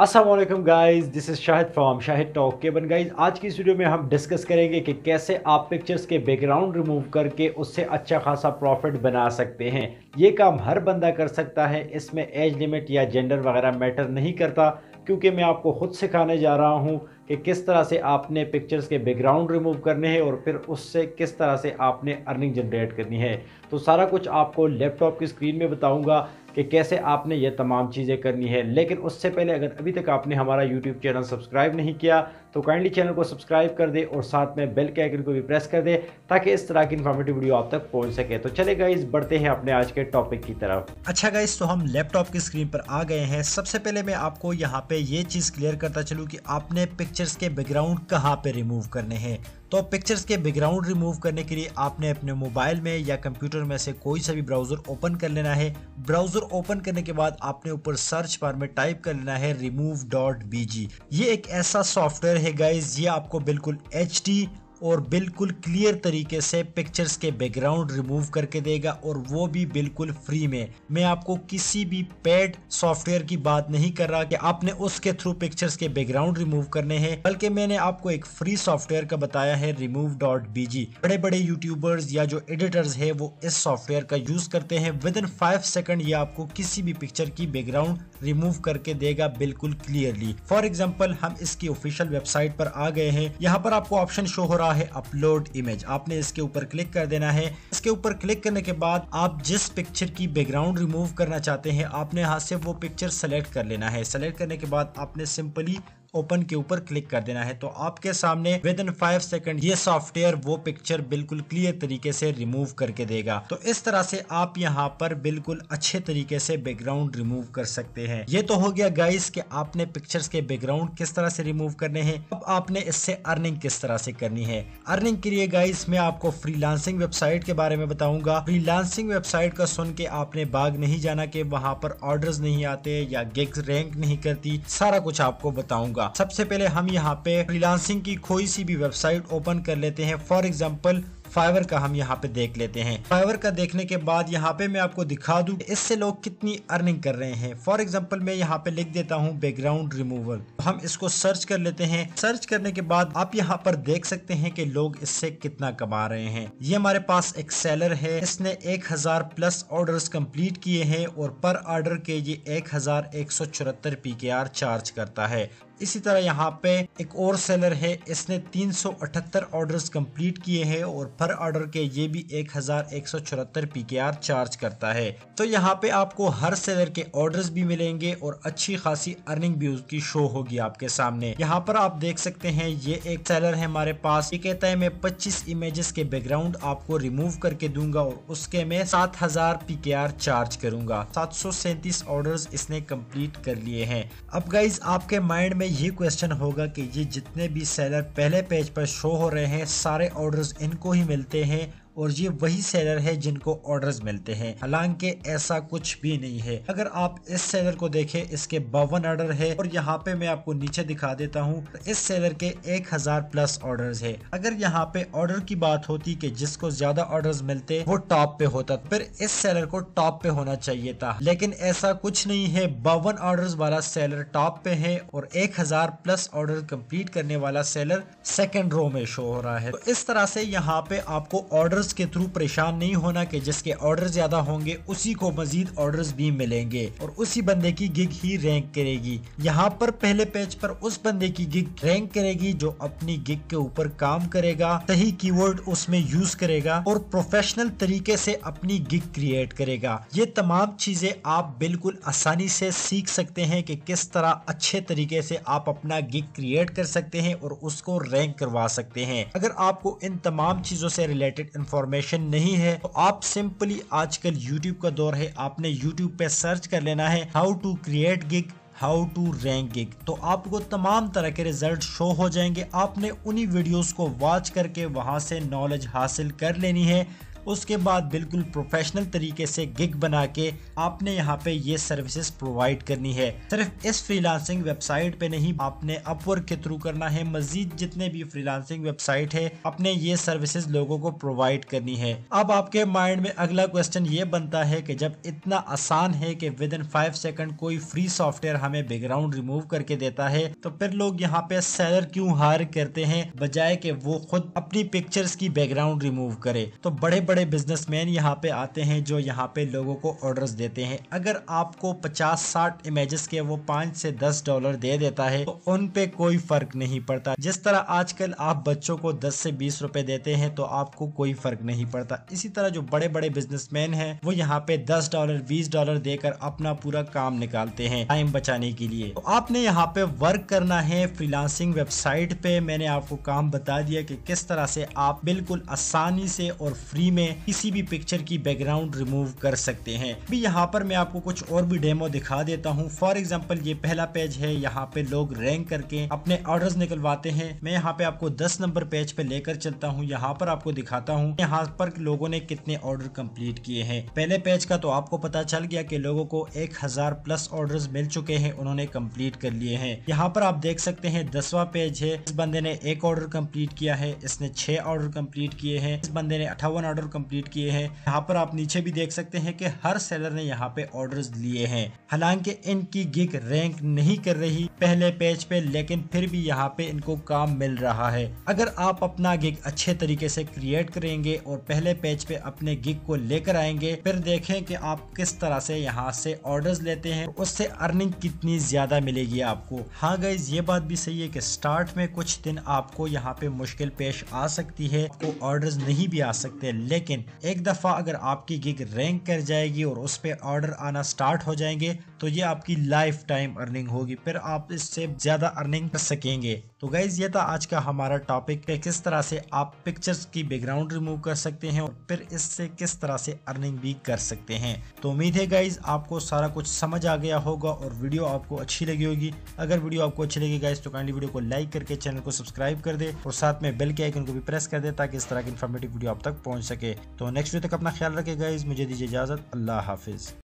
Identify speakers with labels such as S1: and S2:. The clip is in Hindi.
S1: Aslam guys this is Shahid from Shahid talk के बन गाइज आज की इस वीडियो में हम डिस्कस करेंगे कि कैसे आप पिक्चर्स के बैकग्राउंड रिमूव करके उससे अच्छा खासा प्रॉफिट बना सकते हैं ये काम हर बंदा कर सकता है इसमें एज लिमिट या जेंडर वगैरह मैटर नहीं करता क्योंकि मैं आपको खुद सिखाने जा रहा हूँ कि किस तरह से आपने पिक्चर्स के बैकग्राउंड रिमूव करने हैं और फिर उससे किस तरह से आपने अर्निंग जनरेट करनी है तो सारा कुछ आपको लैपटॉप की स्क्रीन में बताऊंगा कि कैसे आपने ये तमाम चीज़ें करनी है लेकिन उससे पहले अगर अभी तक आपने हमारा यूट्यूब चैनल सब्सक्राइब नहीं किया तो काइंडली चैनल को सब्सक्राइब कर दे और साथ में बेल के आइकन को भी प्रेस कर दे ताकि इस तरह की इन्फॉर्मेटिव वीडियो आप तक पहुंच सके तो चले गाइज बढ़ते हैं अपने आज के टॉपिक की तरफ अच्छा गाइज तो हम लैपटॉप की स्क्रीन पर आ गए हैं सबसे पहले मैं आपको यहाँ पे ये चीज़ क्लियर करता चलूँ कि आपने पिक्चर्स के बैकग्राउंड कहाँ पे रिमूव करने हैं तो पिक्चर्स के बैकग्राउंड रिमूव करने के लिए आपने अपने मोबाइल में या कंप्यूटर में से कोई सा भी ब्राउज़र ओपन कर लेना है ब्राउज़र ओपन करने के बाद आपने ऊपर सर्च बार में टाइप कर लेना है रिमूव डॉट बी ये एक ऐसा सॉफ्टवेयर है गाइज ये आपको बिल्कुल एच और बिल्कुल क्लियर तरीके से पिक्चर्स के बैकग्राउंड रिमूव करके देगा और वो भी बिल्कुल फ्री में मैं आपको किसी भी पेड सॉफ्टवेयर की बात नहीं कर रहा कि आपने उसके थ्रू पिक्चर्स के बैकग्राउंड रिमूव करने हैं बल्कि मैंने आपको एक फ्री सॉफ्टवेयर का बताया है रिमूव डॉट बीजी बड़े बड़े यूट्यूबर्स या जो एडिटर्स है वो इस सॉफ्टवेयर का यूज करते हैं विद इन फाइव सेकंड ये आपको किसी भी पिक्चर की बैकग्राउंड रिमूव करके देगा बिल्कुल क्लियरली फॉर एग्जाम्पल हम इसकी ऑफिशियल वेबसाइट पर आ गए हैं यहाँ पर आपको ऑप्शन शो हो रहा रहा है अपलोड इमेज आपने इसके ऊपर क्लिक कर देना है इसके ऊपर क्लिक करने के बाद आप जिस पिक्चर की बैकग्राउंड रिमूव करना चाहते हैं आपने यहाँ से वो पिक्चर सेलेक्ट कर लेना है सेलेक्ट करने के बाद आपने सिंपली ओपन के ऊपर क्लिक कर देना है तो आपके सामने विद इन फाइव सेकेंड ये सॉफ्टवेयर वो पिक्चर बिल्कुल क्लियर तरीके से रिमूव करके देगा तो इस तरह से आप यहाँ पर बिल्कुल अच्छे तरीके से बैकग्राउंड रिमूव कर सकते हैं ये तो हो गया गाइस कि आपने पिक्चर्स के बैकग्राउंड किस तरह से रिमूव करने हैं अब आपने इससे अर्निंग किस तरह से करनी है अर्निंग के लिए गाइस मैं आपको फ्रीलांसिंग वेबसाइट के बारे में बताऊंगा फ्रीलांसिंग वेबसाइट का सुन के आपने बाग नहीं जाना के वहाँ पर ऑर्डर नहीं आते या गिग्स रैंक नहीं करती सारा कुछ आपको बताऊंगा होगा सबसे पहले हम यहाँ पे फ्रीलांसिंग की कोई सी भी वेबसाइट ओपन कर लेते हैं फॉर एग्जाम्पल फाइवर का हम यहाँ पे देख लेते हैं फाइवर का देखने के बाद यहाँ पे मैं आपको दिखा दू इससे लोग कितनी अर्निंग कर रहे हैं फॉर एग्जाम्पल मैं यहाँ पे लिख देता हूँ बैकग्राउंड रिमूवल तो हम इसको सर्च कर लेते हैं सर्च करने के बाद आप यहाँ पर देख सकते हैं कि लोग इससे कितना कमा रहे हैं ये हमारे पास एक सेलर है इसने एक हजार प्लस ऑर्डर कम्प्लीट किए हैं और पर ऑर्डर के ये एक हजार एक सौ चौहत्तर पी के आर चार्ज करता है इसी तरह यहाँ पे एक और सेलर है इसने 378 ऑर्डर्स कंप्लीट किए हैं और पर ऑर्डर के ये भी के आर चार्ज करता है तो यहाँ पे आपको हर सेलर के ऑर्डर्स भी मिलेंगे और अच्छी खासी अर्निंग भी उसकी शो होगी आपके सामने यहाँ पर आप देख सकते हैं ये एक सेलर है हमारे पास ये कहता है मैं पच्चीस इमेजेस के बैकग्राउंड आपको रिमूव करके दूंगा और उसके में सात हजार चार्ज करूंगा सात ऑर्डर्स इसने कम्प्लीट कर लिए हैं अब गाइज आपके माइंड में ये क्वेश्चन होगा कि ये जितने भी सेलर पहले पेज पर शो हो रहे हैं सारे ऑर्डर्स इनको ही मिलते हैं और ये वही सेलर है जिनको ऑर्डर्स मिलते हैं हालांकि ऐसा कुछ भी नहीं है अगर आप इस सेलर को देखें इसके बावन ऑर्डर है और यहाँ पे मैं आपको नीचे दिखा देता हूँ तो इस सेलर के 1000 प्लस ऑर्डर्स है अगर यहाँ पे ऑर्डर की बात होती कि जिसको ज्यादा ऑर्डर्स मिलते वो टॉप पे होता फिर इस सेलर को टॉप पे होना चाहिए था लेकिन ऐसा कुछ नहीं है बावन ऑर्डर वाला सेलर टॉप पे है और एक प्लस ऑर्डर कम्प्लीट करने वाला सेलर सेकेंड रो में शो हो रहा है तो इस तरह से यहाँ पे आपको ऑर्डर ऑर्डर्स के थ्रू परेशान नहीं होना कि जिसके ऑर्डर ज्यादा होंगे उसी को मजीद ऑर्डर्स भी मिलेंगे और उसी बंदे की गिग ही रैंक करेगी यहाँ पर पहले पेज पर उस बंदे की गिग रैंक करेगी जो अपनी गिग के ऊपर काम करेगा सही की उसमें यूज करेगा और प्रोफेशनल तरीके से अपनी गिग क्रिएट करेगा ये तमाम चीजें आप बिल्कुल आसानी से सीख सकते हैं कि किस तरह अच्छे तरीके से आप अपना गिग क्रिएट कर सकते हैं और उसको रैंक करवा सकते हैं अगर आपको इन तमाम चीजों से रिलेटेड इंफॉर्मेशन नहीं है तो आप सिंपली आजकल यूट्यूब का दौर है आपने यूट्यूब पे सर्च कर लेना है how to create gig how to rank gig तो आपको तमाम तरह के रिजल्ट शो हो जाएंगे आपने उन्हीं वीडियोस को वॉच करके वहां से नॉलेज हासिल कर लेनी है उसके बाद बिल्कुल प्रोफेशनल तरीके से गिग बना के आपने यहाँ पे ये सर्विसेज प्रोवाइड करनी है सिर्फ इस फ्रीलांसिंग वेबसाइट पे नहीं आपने अपवर्क के थ्रू करना है मजीद जितने भी फ्रीलांसिंग वेबसाइट है अपने ये सर्विसेज लोगों को प्रोवाइड करनी है अब आपके माइंड में अगला क्वेश्चन ये बनता है कि जब इतना आसान है कि विद इन फाइव सेकंड कोई फ्री सॉफ्टवेयर हमें बैकग्राउंड रिमूव करके देता है तो फिर लोग यहाँ पे सैलर क्यूँ हायर करते हैं बजाय कि वो खुद अपनी पिक्चर्स की बैकग्राउंड रिमूव करे तो बड़े बड़े बिजनेसमैन यहाँ पे आते हैं जो यहाँ पे लोगों को ऑर्डर्स देते हैं अगर आपको 50-60 इमेजेस के वो 5 से 10 डॉलर दे देता है तो उन पे कोई फर्क नहीं पड़ता जिस तरह आजकल आप बच्चों को 10 से 20 रुपए देते हैं तो आपको कोई फर्क नहीं पड़ता इसी तरह जो बड़े बड़े बिजनेस मैन वो यहाँ पे दस डॉलर बीस डॉलर देकर अपना पूरा काम निकालते हैं टाइम बचाने के लिए तो आपने यहाँ पे वर्क करना है फ्रीलांसिंग वेबसाइट पे मैंने आपको काम बता दिया की किस तरह से आप बिल्कुल आसानी से और फ्री में में किसी भी पिक्चर की बैकग्राउंड रिमूव कर सकते हैं अभी यहाँ पर मैं आपको कुछ और भी डेमो दिखा देता हूँ फॉर एग्जाम्पल ये पहला पेज है यहाँ पे लोग रैंक करके अपने ऑर्डर निकलवाते हैं मैं यहाँ पे आपको दस नंबर पेज पे लेकर चलता हूँ यहाँ पर आपको दिखाता हूँ यहाँ पर लोगों ने कितने ऑर्डर कम्प्लीट किए हैं पहले पेज का तो आपको पता चल गया की लोगों को एक हजार प्लस ऑर्डर मिल चुके हैं उन्होंने कम्प्लीट कर लिए हैं यहाँ पर आप देख सकते हैं दसवा पेज है इस बंदे ने एक ऑर्डर कम्प्लीट किया है इसने छह ऑर्डर कम्प्लीट किए हैं इस बंदे ने अठावन ऑर्डर कंप्लीट किए हैं यहाँ पर आप नीचे भी देख सकते हैं कि हर सेलर ने यहाँ पे ऑर्डर्स लिए हैं हालांकि इनकी गिग रैंक नहीं कर रही पहले पेज पे लेकिन फिर भी यहाँ पे इनको काम मिल रहा है अगर आप अपना गिग अच्छे तरीके से क्रिएट करेंगे और पहले पेज पे अपने गिग को लेकर आएंगे फिर देखें कि आप किस तरह से यहाँ से ऑर्डर लेते हैं उससे अर्निंग कितनी ज्यादा मिलेगी आपको हाँ गाइज ये बात भी सही है की स्टार्ट में कुछ दिन आपको यहाँ पे मुश्किल पेश आ सकती है आपको ऑर्डर्स नहीं भी आ सकते लेकिन लेकिन एक दफ़ा अगर आपकी गिग रैंक कर जाएगी और उस पर ऑर्डर आना स्टार्ट हो जाएंगे तो ये आपकी लाइफ टाइम अर्निंग होगी फिर आप इससे ज़्यादा अर्निंग कर सकेंगे तो गाइज ये था आज का हमारा टॉपिक कि किस तरह से आप पिक्चर्स की बैकग्राउंड रिमूव कर सकते हैं और फिर इससे किस तरह से अर्निंग भी कर सकते हैं तो उम्मीद है गाइज आपको सारा कुछ समझ आ गया होगा और वीडियो आपको अच्छी लगी होगी अगर वीडियो आपको अच्छी लगी गाइज तो काइंडली वीडियो को लाइक करके चैनल को सब्सक्राइब कर दे और साथ में बेल के आइकन को भी प्रेस कर दे ताकि इस तरह की इन्फॉर्मेटिव वीडियो आप तक पहुँच सके तो नेक्स्ट वीडियो तक अपना ख्याल रखेगा इस मुझे दीजिए इजाज़त अल्लाह हाफिज़